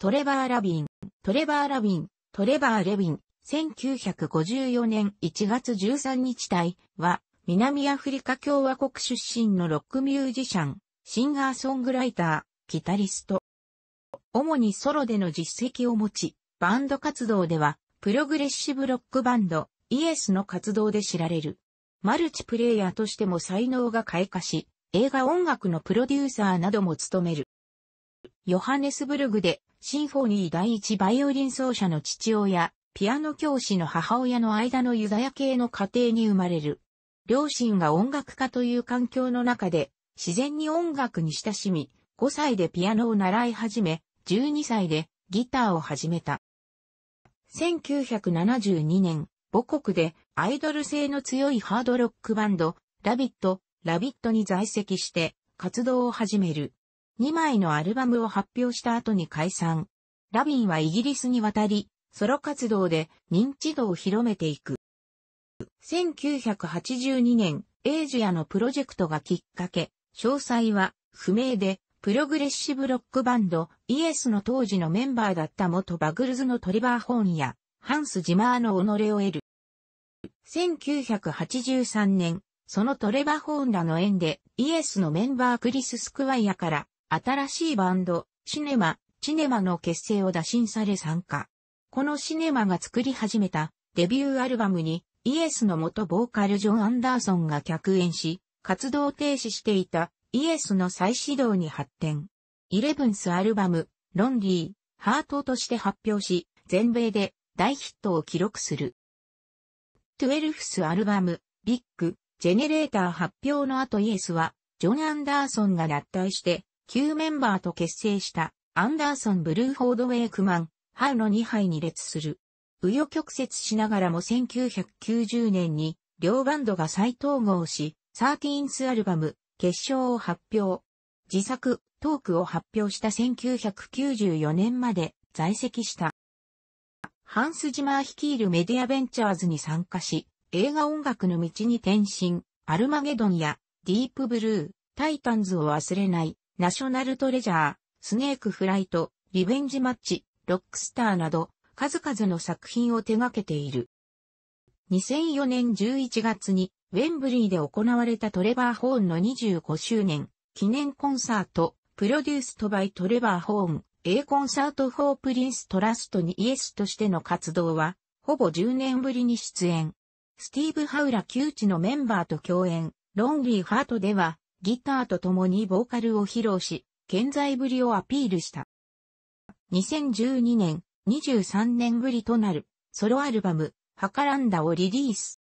トレバー・ラビン、トレバー・ラビン、トレバー・レビン、1954年1月13日隊は、南アフリカ共和国出身のロックミュージシャン、シンガーソングライター、ギタリスト。主にソロでの実績を持ち、バンド活動では、プログレッシブロックバンド、イエスの活動で知られる。マルチプレイヤーとしても才能が開花し、映画音楽のプロデューサーなども務める。ヨハネスブルグでシンフォニー第一バイオリン奏者の父親、ピアノ教師の母親の間のユダヤ系の家庭に生まれる。両親が音楽家という環境の中で、自然に音楽に親しみ、5歳でピアノを習い始め、12歳でギターを始めた。1972年、母国でアイドル性の強いハードロックバンド、ラビット、ラビットに在籍して活動を始める。2枚のアルバムを発表した後に解散。ラビンはイギリスに渡り、ソロ活動で認知度を広めていく。1982年、エイジアのプロジェクトがきっかけ、詳細は不明で、プログレッシブロックバンド、イエスの当時のメンバーだった元バグルズのトリバー・ホーンや、ハンス・ジマーの己を得る。1983年、そのトレバー・ホーンらの縁で、イエスのメンバークリス・スクワイアから、新しいバンド、シネマ、チネマの結成を打診され参加。このシネマが作り始めたデビューアルバムにイエスの元ボーカルジョン・アンダーソンが客演し、活動停止していたイエスの再始動に発展。イレブンスアルバム、ロンリー、ハートとして発表し、全米で大ヒットを記録する。トゥエルフスアルバム、ビッグ、ジェネレーター発表の後イエスは、ジョン・アンダーソンが脱退して、旧メンバーと結成したアンダーソン・ブルーフォード・ウェイクマン、ハウの2杯に列する。紆余曲折しながらも1990年に両バンドが再統合し、13th アルバム、決勝を発表。自作、トークを発表した1994年まで在籍した。ハンス・ジマー率いるメディアベンチャーズに参加し、映画音楽の道に転身、アルマゲドンやディープブルー、タイタンズを忘れない、ナショナルトレジャー、スネークフライト、リベンジマッチ、ロックスターなど、数々の作品を手掛けている。2004年11月に、ウェンブリーで行われたトレバー・ホーンの25周年、記念コンサート、プロデューストバイトレバー・ホーン、A コンサート・フォー・プリンス・トラストにイエスとしての活動は、ほぼ10年ぶりに出演。スティーブ・ハウラ・旧知のメンバーと共演、ロンリー・ハートでは、ギターと共にボーカルを披露し、健在ぶりをアピールした。2012年、23年ぶりとなる、ソロアルバム、ハカランダをリリース。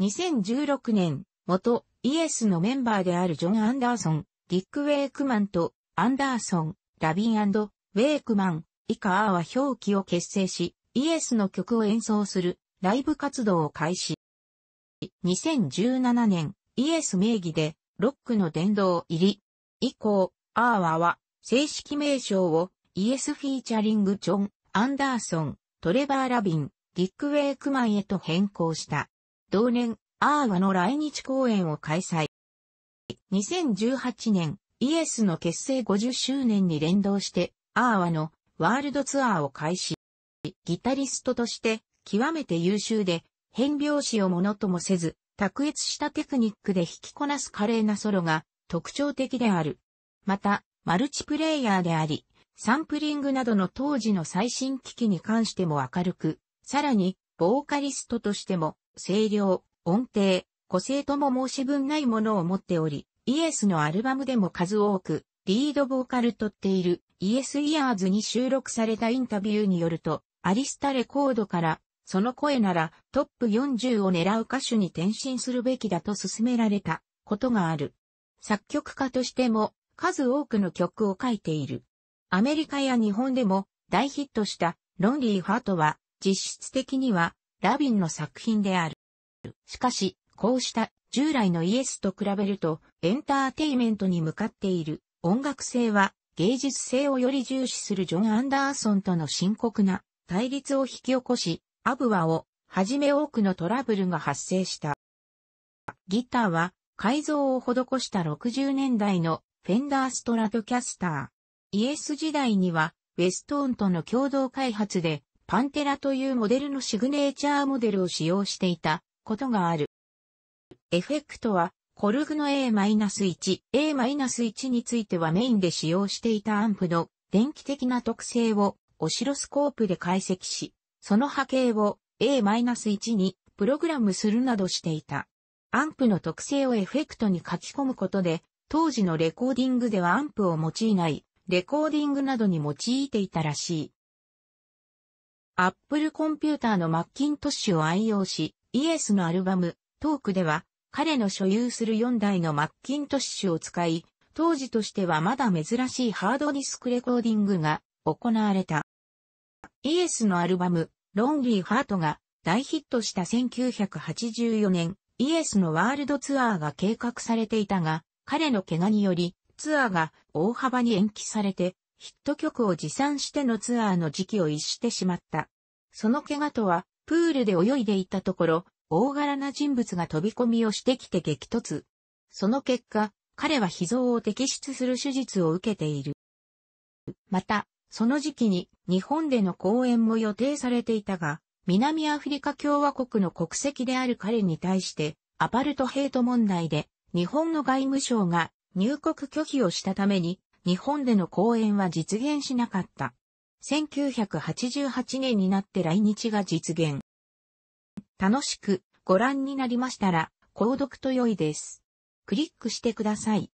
2016年、元、イエスのメンバーであるジョン・アンダーソン、ディック・ウェイクマンと、アンダーソン、ラビンウェイクマン、以下アーは表記を結成し、イエスの曲を演奏する、ライブ活動を開始。2017年、イエス名義で、ロックの殿堂入り。以降、アーワは、正式名称を、イエスフィーチャリングチョン、アンダーソン、トレバー・ラビン、ディック・ウェイクマンへと変更した。同年、アーワの来日公演を開催。2018年、イエスの結成50周年に連動して、アーワのワールドツアーを開始。ギタリストとして、極めて優秀で、変拍子をものともせず、卓越したテクニックで引きこなす華麗なソロが特徴的である。また、マルチプレイヤーであり、サンプリングなどの当時の最新機器に関しても明るく、さらに、ボーカリストとしても、声量、音程、個性とも申し分ないものを持っており、イエスのアルバムでも数多く、リードボーカルとっているイエスイヤーズに収録されたインタビューによると、アリスタレコードからその声ならトップ40を狙う歌手に転身するべきだと勧められたことがある。作曲家としても数多くの曲を書いている。アメリカや日本でも大ヒットしたロンリーハートは実質的にはラビンの作品である。しかし、こうした従来のイエスと比べるとエンターテイメントに向かっている音楽性は芸術性をより重視するジョン・アンダーソンとの深刻な対立を引き起こし、アブワをはじめ多くのトラブルが発生した。ギターは改造を施した60年代のフェンダーストラトキャスター。イエス時代にはウェストーンとの共同開発でパンテラというモデルのシグネーチャーモデルを使用していたことがある。エフェクトはコルグの A-1、A-1 についてはメインで使用していたアンプの電気的な特性をオシロスコープで解析し、その波形を A-1 にプログラムするなどしていた。アンプの特性をエフェクトに書き込むことで、当時のレコーディングではアンプを用いない、レコーディングなどに用いていたらしい。アップルコンピューターのマッキントッシュを愛用し、イエスのアルバム、トークでは、彼の所有する4台のマッキントッシュを使い、当時としてはまだ珍しいハードディスクレコーディングが行われた。イエスのアルバム、ロンリーハートが大ヒットした1984年、イエスのワールドツアーが計画されていたが、彼の怪我により、ツアーが大幅に延期されて、ヒット曲を持参してのツアーの時期を逸してしまった。その怪我とは、プールで泳いでいたところ、大柄な人物が飛び込みをしてきて激突。その結果、彼は脾臓を摘出する手術を受けている。また、その時期に日本での公演も予定されていたが、南アフリカ共和国の国籍である彼に対してアパルトヘイト問題で日本の外務省が入国拒否をしたために日本での公演は実現しなかった。1988年になって来日が実現。楽しくご覧になりましたら、購読と良いです。クリックしてください。